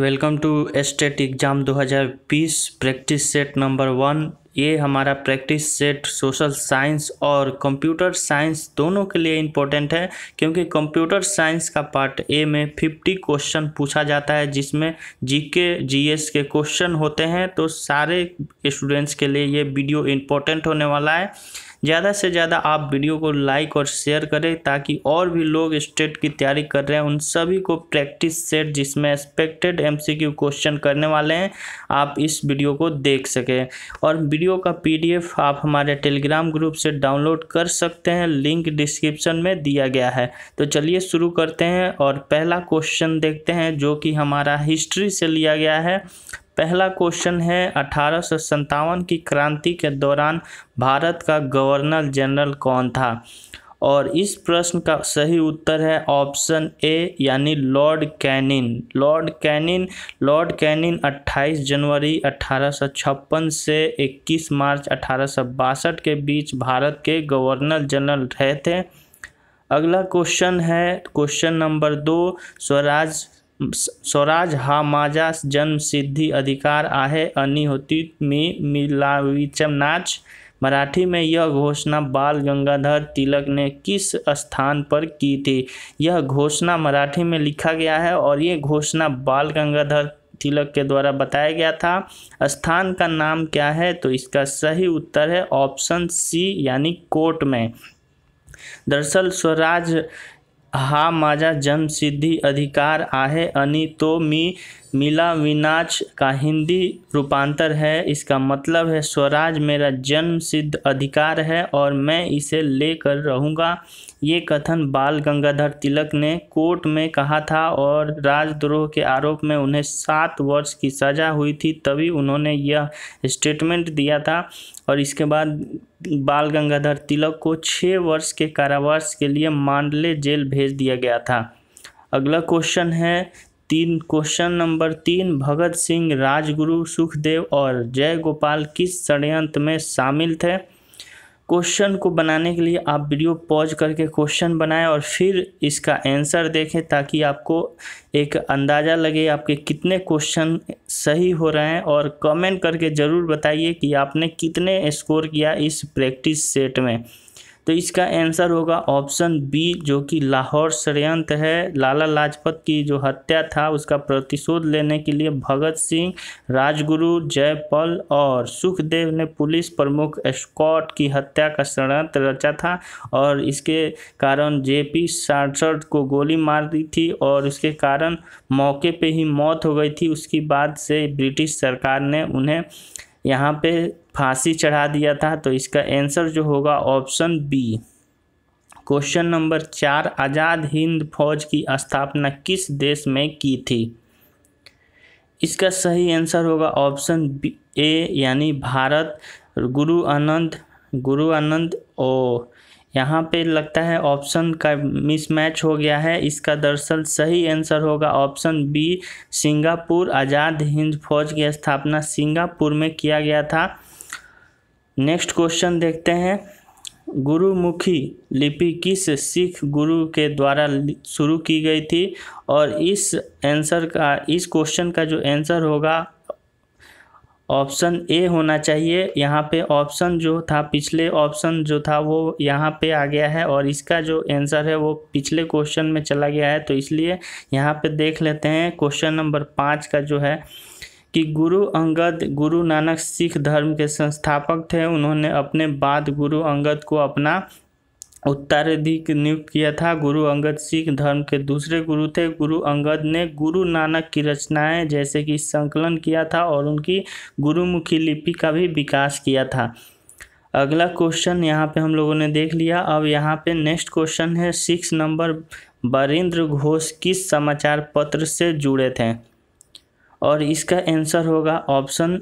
welcome to state exam 2020 practice set number one ये हमारा practice set social science और computer science दोनों के लिए इम्पोर्टेंट है क्योंकि कंप्यूटर साइंस का पार्ट ए में 50 क्वेश्चन पूछा जाता है जिसमें जीके जीएस के क्वेश्चन होते हैं तो सारे स्टूडेंट्स के लिए ये वीडियो इम्पोर्टेंट होने वाला है ज़्यादा से ज़्यादा आप वीडियो को लाइक और शेयर करें ताकि और भी लोग स्टेट की तैयारी कर रहे हैं उन सभी को प्रैक्टिस सेट जिसमें एक्सपेक्टेड एमसीक्यू क्वेश्चन करने वाले हैं आप इस वीडियो को देख सकें और वीडियो का पीडीएफ आप हमारे टेलीग्राम ग्रुप से डाउनलोड कर सकते हैं लिंक डिस्क्रिप्शन में दिया गया है तो चलिए शुरू करते हैं और पहला क्वेश्चन देखते हैं जो कि हमारा हिस्ट्री से लिया गया है पहला क्वेश्चन है अठारह की क्रांति के दौरान भारत का गवर्नर जनरल कौन था और इस प्रश्न का सही उत्तर है ऑप्शन ए यानी lord Canning lord Canning lord Canning 28 जनवरी 1856 से 21 मार्च अठारह के बीच भारत के गवर्नर जनरल रहे थे अगला क्वेश्चन है क्वेश्चन नंबर दो स्वराज स्वराज हा जन्म सिद्धि अधिकार आहे आणि में मी मराठी में यह घोषणा बाल गंगाधर तिलक ने किस स्थान पर की थी यह घोषणा मराठी में लिखा गया है और ये घोषणा बाल गंगाधर तिलक के द्वारा बताया गया था स्थान का नाम क्या है तो इसका सही उत्तर है ऑप्शन सी यानी कोर्ट में दरअसल स्वराज हा मजा जन्मसिद्धि अधिकार आहे अनि तो मी मिला विनाच का हिंदी रूपांतर है इसका मतलब है स्वराज मेरा जन्म सिद्ध अधिकार है और मैं इसे लेकर रहूँगा ये कथन बाल गंगाधर तिलक ने कोर्ट में कहा था और राजद्रोह के आरोप में उन्हें सात वर्ष की सज़ा हुई थी तभी उन्होंने यह स्टेटमेंट दिया था और इसके बाद बाल गंगाधर तिलक को छः वर्ष के कारावास के लिए मांडले जेल भेज दिया गया था अगला क्वेश्चन है तीन क्वेश्चन नंबर तीन भगत सिंह राजगुरु सुखदेव और जय गोपाल किस षडयंत्र में शामिल थे क्वेश्चन को बनाने के लिए आप वीडियो पॉज करके क्वेश्चन बनाएं और फिर इसका आंसर देखें ताकि आपको एक अंदाज़ा लगे आपके कितने क्वेश्चन सही हो रहे हैं और कमेंट करके ज़रूर बताइए कि आपने कितने स्कोर किया इस प्रैक्टिस सेट में तो इसका आंसर होगा ऑप्शन बी जो कि लाहौर षडयंत्र है लाला लाजपत की जो हत्या था उसका प्रतिशोध लेने के लिए भगत सिंह राजगुरु जयपाल और सुखदेव ने पुलिस प्रमुख स्कॉट की हत्या का षडयंत्र रचा था और इसके कारण जेपी साठसठ को गोली मार दी थी और इसके कारण मौके पे ही मौत हो गई थी उसकी बाद से ब्रिटिश सरकार ने उन्हें यहाँ पे फांसी चढ़ा दिया था तो इसका आंसर जो होगा ऑप्शन बी क्वेश्चन नंबर चार आज़ाद हिंद फौज की स्थापना किस देश में की थी इसका सही आंसर होगा ऑप्शन ए यानी भारत गुरु आनंद गुरु आनंद और यहाँ पे लगता है ऑप्शन का मिसमैच हो गया है इसका दरअसल सही आंसर होगा option B Singapore Azad Hind Fauj की स्थापना सिंगापुर में किया गया था नेक्स्ट क्वेश्चन देखते हैं गुरुमुखी लिपि किस सिख गुरु के द्वारा शुरू की गई थी और इस आंसर का इस क्वेश्चन का जो आंसर होगा ऑप्शन ए होना चाहिए यहाँ पे ऑप्शन जो था पिछले ऑप्शन जो था वो यहाँ पे आ गया है और इसका जो आंसर है वो पिछले क्वेश्चन में चला गया है तो इसलिए यहाँ पे देख लेते हैं क्वेश्चन नंबर पाँच का जो है कि गुरु अंगद गुरु नानक सिख धर्म के संस्थापक थे उन्होंने अपने बाद गुरु अंगद को अपना उत्तराधिक नियुक्त किया था गुरु अंगद सिख धर्म के दूसरे गुरु थे गुरु अंगद ने गुरु नानक की रचनाएं जैसे कि संकलन किया था और उनकी गुरुमुखी लिपि का भी विकास किया था अगला क्वेश्चन यहाँ पे हम लोगों ने देख लिया अब यहाँ पे नेक्स्ट क्वेश्चन है सिक्स नंबर बरिंद्र घोष किस समाचार पत्र से जुड़े थे और इसका आंसर होगा ऑप्शन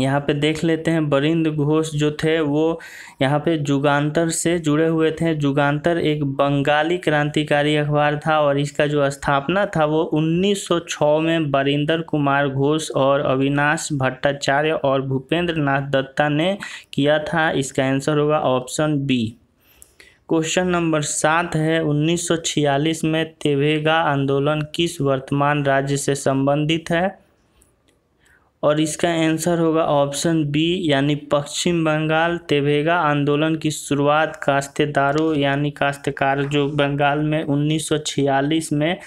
यहाँ पे देख लेते हैं वरिंद घोष जो थे वो यहाँ पे जुगांतर से जुड़े हुए थे जुगांतर एक बंगाली क्रांतिकारी अखबार था और इसका जो स्थापना था वो 1906 में बरिंदर कुमार घोष और अविनाश भट्टाचार्य और भूपेंद्र नाथ दत्ता ने किया था इसका आंसर होगा ऑप्शन बी क्वेश्चन नंबर सात है 1946 में तेवेगा आंदोलन किस वर्तमान राज्य से संबंधित है और इसका आंसर होगा ऑप्शन बी यानी पश्चिम बंगाल तेभेगा आंदोलन की शुरुआत काश्तेदारों यानी काश्तकार जो बंगाल में 1946 में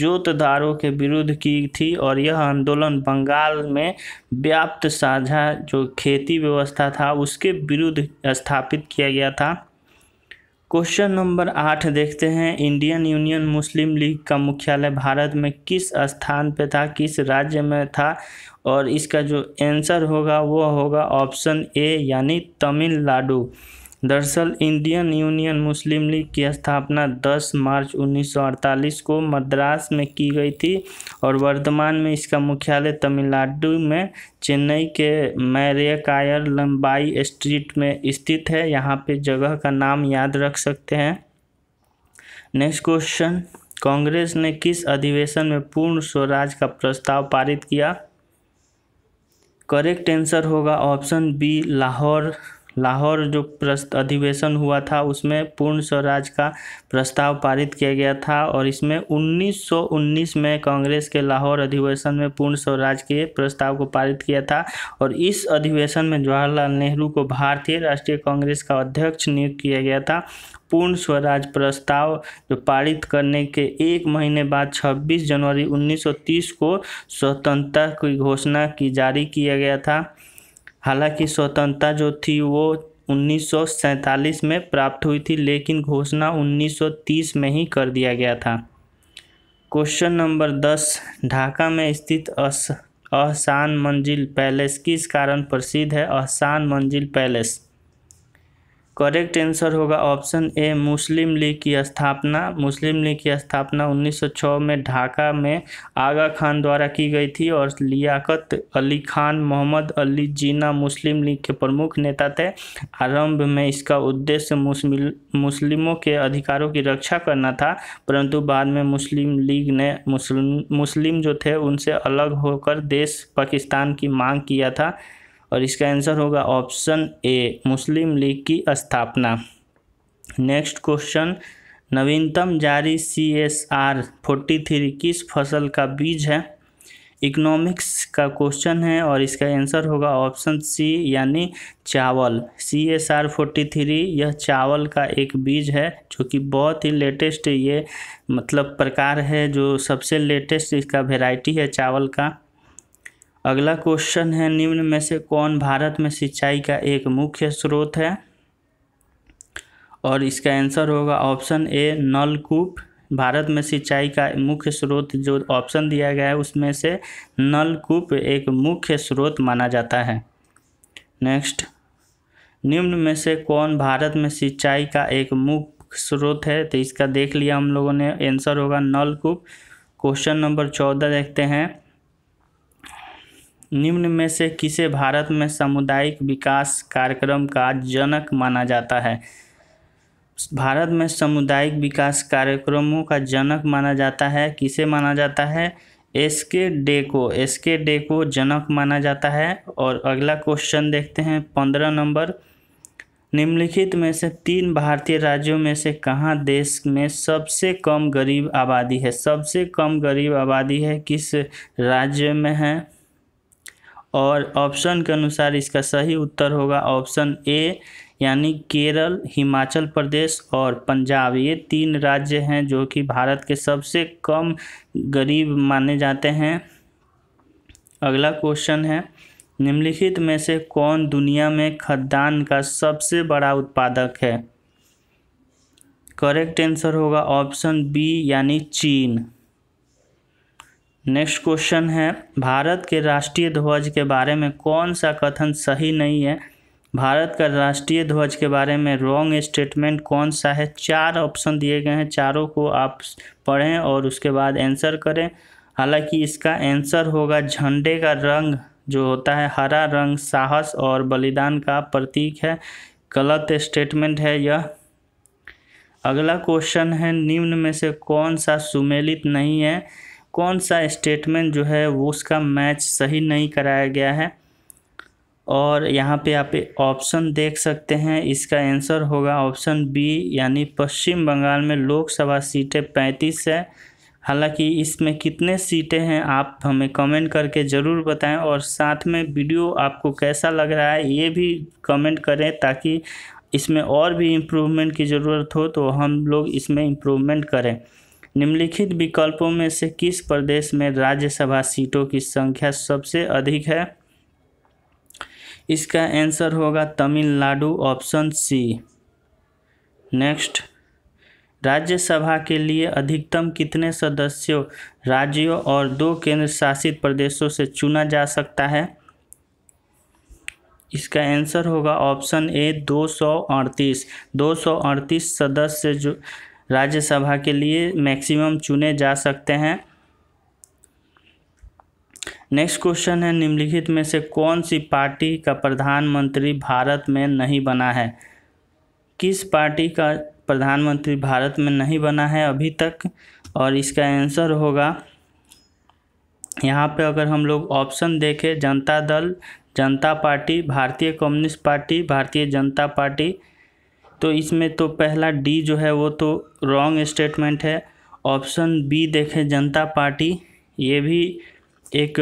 जोतदारों के विरुद्ध की थी और यह आंदोलन बंगाल में व्याप्त साझा जो खेती व्यवस्था था उसके विरुद्ध स्थापित किया गया था क्वेश्चन नंबर आठ देखते हैं इंडियन यूनियन मुस्लिम लीग का मुख्यालय भारत में किस स्थान पे था किस राज्य में था और इसका जो आंसर होगा वो होगा ऑप्शन ए यानी तमिलनाडु दरअसल इंडियन यूनियन मुस्लिम लीग की स्थापना 10 मार्च 1948 को मद्रास में की गई थी और वर्तमान में इसका मुख्यालय तमिलनाडु में चेन्नई के मैरेकायर लंबाई स्ट्रीट में स्थित है यहाँ पे जगह का नाम याद रख सकते हैं नेक्स्ट क्वेश्चन कांग्रेस ने किस अधिवेशन में पूर्ण स्वराज का प्रस्ताव पारित किया करेक्ट आंसर होगा ऑप्शन बी लाहौर लाहौर जो प्रस्त अधिवेशन हुआ था उसमें पूर्ण स्वराज का प्रस्ताव पारित किया गया था और इसमें 1919 में कांग्रेस के लाहौर अधिवेशन में पूर्ण स्वराज के प्रस्ताव को पारित किया था और इस अधिवेशन में जवाहरलाल नेहरू को भारतीय राष्ट्रीय कांग्रेस का अध्यक्ष नियुक्त किया गया था पूर्ण स्वराज प्रस्ताव जो पारित करने के एक महीने बाद 26 जनवरी 1930 को स्वतंत्रता की घोषणा की जारी किया गया था हालांकि स्वतंत्रता जो थी वो 1947 में प्राप्त हुई थी लेकिन घोषणा 1930 में ही कर दिया गया था क्वेश्चन नंबर दस ढाका में स्थित अस अहसान मंजिल पैलेस किस कारण प्रसिद्ध है Ahsan Manzil palace correct answer होगा ऑप्शन ए मुस्लिम लीग की स्थापना मुस्लिम लीग की स्थापना 1906 में ढाका में आगा खान द्वारा की गई थी और लियाकत अली खान मोहम्मद अली जीना मुस्लिम लीग के प्रमुख नेता थे आरंभ में इसका उद्देश्य मुस्लिमों के अधिकारों की रक्षा करना था परंतु बाद में मुस्लिम लीग ने मुस्लिम मुस्लिम जो थे उनसे अलग होकर देश पाकिस्तान की मांग किया था और इसका आंसर होगा ऑप्शन ए मुस्लिम लीग की स्थापना नेक्स्ट क्वेश्चन नवीनतम जारी C S R forty three किस फसल का बीज है इकोनॉमिक्स का क्वेश्चन है और इसका आंसर होगा ऑप्शन सी यानी चावल C S R forty three यह चावल का एक बीज है जो कि बहुत ही लेटेस्ट ये मतलब प्रकार है जो सबसे लेटेस्ट इसका वेराइटी है चावल का अगला क्वेश्चन है निम्न में से कौन भारत में सिंचाई का एक मुख्य स्रोत है और इसका आंसर होगा ऑप्शन ए नलकूप भारत में सिंचाई का मुख्य स्रोत जो ऑप्शन दिया गया है उसमें से नलकूप एक मुख्य स्रोत माना जाता है नेक्स्ट निम्न में से कौन भारत में सिंचाई का एक मुख्य स्रोत है तो इसका देख लिया हम लोगों ने आंसर होगा नलकूप क्वेश्चन नंबर चौदह देखते हैं निम्न में से किसे भारत में सामुदायिक विकास कार्यक्रम का जनक माना जाता है भारत में सामुदायिक विकास कार्यक्रमों का जनक माना जाता है किसे माना जाता है एस के डे को एस के डे को जनक माना जाता है और अगला क्वेश्चन देखते हैं पंद्रह नंबर निम्नलिखित में से तीन भारतीय राज्यों में से कहाँ देश में सबसे कम गरीब आबादी है सबसे कम गरीब आबादी है किस राज्य में है और ऑप्शन के अनुसार इसका सही उत्तर होगा ऑप्शन ए यानी केरल हिमाचल प्रदेश और पंजाब ये तीन राज्य हैं जो कि भारत के सबसे कम गरीब माने जाते हैं अगला क्वेश्चन है निम्नलिखित में से कौन दुनिया में खदान का सबसे बड़ा उत्पादक है करेक्ट आंसर होगा ऑप्शन बी यानी चीन नेक्स्ट क्वेश्चन है भारत के राष्ट्रीय ध्वज के बारे में कौन सा कथन सही नहीं है भारत का राष्ट्रीय ध्वज के बारे में रॉन्ग स्टेटमेंट कौन सा है चार ऑप्शन दिए गए हैं चारों को आप पढ़ें और उसके बाद आंसर करें हालांकि इसका आंसर होगा झंडे का रंग जो होता है हरा रंग साहस और बलिदान का प्रतीक है गलत स्टेटमेंट है यह अगला क्वेश्चन है निम्न में से कौन सा सुमेलित नहीं है कौन सा स्टेटमेंट जो है वो उसका मैच सही नहीं कराया गया है और यहाँ पे आप ऑप्शन देख सकते हैं इसका आंसर होगा ऑप्शन बी यानी पश्चिम बंगाल में लोकसभा सीटें पैंतीस है हालांकि इसमें कितने सीटें हैं आप हमें कमेंट करके ज़रूर बताएं और साथ में वीडियो आपको कैसा लग रहा है ये भी कमेंट करें ताकि इसमें और भी इम्प्रूवमेंट की ज़रूरत हो तो हम लोग इसमें इम्प्रूवमेंट करें निम्नलिखित विकल्पों में से किस प्रदेश में राज्यसभा सीटों की संख्या सबसे अधिक है इसका आंसर होगा Tamil Nadu option C next Rajya Sabha के लिए अधिकतम कितने सदस्यों राज्यों और दो केंद्र शासित प्रदेशों से चुना जा सकता है इसका आंसर होगा ऑप्शन ए दो सौ अड़तीस दो सौ अड़तीस सदस्य जो राज्यसभा के लिए मैक्सिमम चुने जा सकते हैं नेक्स्ट क्वेश्चन है निम्नलिखित में से कौन सी पार्टी का प्रधानमंत्री भारत में नहीं बना है किस पार्टी का प्रधानमंत्री भारत में नहीं बना है अभी तक और इसका आंसर होगा यहाँ पे अगर हम लोग ऑप्शन देखें जनता दल जनता पार्टी भारतीय कम्युनिस्ट पार्टी भारतीय जनता पार्टी तो इसमें तो पहला डी जो है वो तो रॉन्ग स्टेटमेंट है ऑप्शन बी देखें जनता पार्टी ये भी एक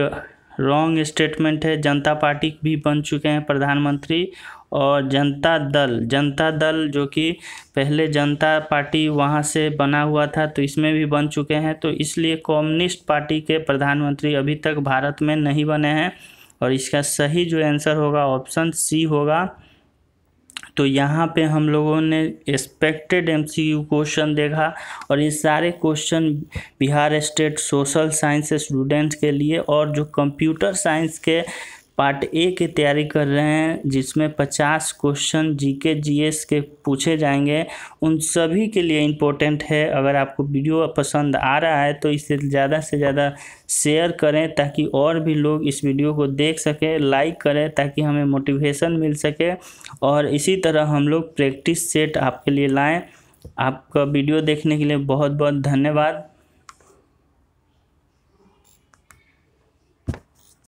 रॉन्ग स्टेटमेंट है जनता पार्टी भी बन चुके हैं प्रधानमंत्री और जनता दल जनता दल जो कि पहले जनता पार्टी वहाँ से बना हुआ था तो इसमें भी बन चुके हैं तो इसलिए कम्युनिस्ट पार्टी के प्रधानमंत्री अभी तक भारत में नहीं बने हैं और इसका सही जो आंसर होगा ऑप्शन सी होगा तो यहाँ पे हम लोगों ने एक्सपेक्टेड एमसीक्यू क्वेश्चन देखा और ये सारे question Bihar state social science students के लिए और जो कंप्यूटर साइंस के पार्ट ए की तैयारी कर रहे हैं जिसमें पचास क्वेश्चन जीके जीएस के पूछे जाएंगे उन सभी के लिए इम्पोर्टेंट है अगर आपको वीडियो पसंद आ रहा है तो इसे ज़्यादा से ज़्यादा शेयर करें ताकि और भी लोग इस वीडियो को देख सकें लाइक करें ताकि हमें मोटिवेशन मिल सके और इसी तरह हम लोग प्रैक्टिस सेट आपके लिए लाएँ आपका वीडियो देखने के लिए बहुत बहुत धन्यवाद